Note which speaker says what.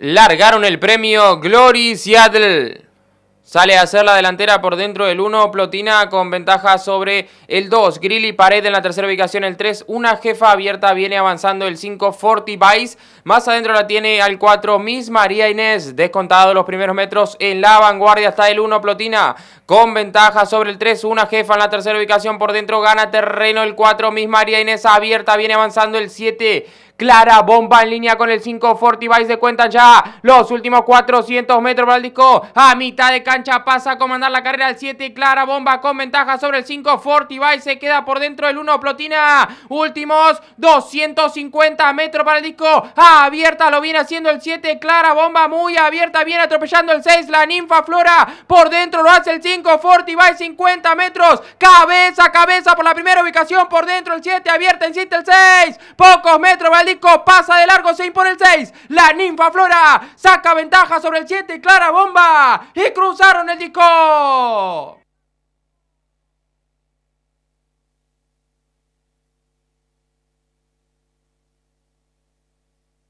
Speaker 1: Largaron el premio Glory Seattle. Sale a hacer la delantera por dentro del 1, Plotina con ventaja sobre el 2, Grilly Pared en la tercera ubicación el 3, una jefa abierta viene avanzando el 5, Forty Vice, más adentro la tiene al 4, Miss María Inés, descontado los primeros metros en la vanguardia está el 1, Plotina con ventaja sobre el 3, una jefa en la tercera ubicación por dentro, gana terreno el 4, Miss María Inés abierta viene avanzando el 7, Clara bomba en línea con el 5. y se cuenta ya. Los últimos 400 metros para el disco. A mitad de cancha pasa a comandar la carrera el 7. Clara bomba con ventaja sobre el 5. y se queda por dentro el 1. Plotina. Últimos 250 metros para el disco. abierta lo viene haciendo el 7. Clara bomba muy abierta. Viene atropellando el 6. La ninfa flora por dentro lo hace el 5. Vice, 50 metros. Cabeza, cabeza por la primera ubicación. Por dentro el 7. Abierta, 7, el 6. Pocos metros para disco, pasa de largo 6 por el 6. La ninfa Flora saca ventaja sobre el 7. Clara bomba. Y cruzaron el disco.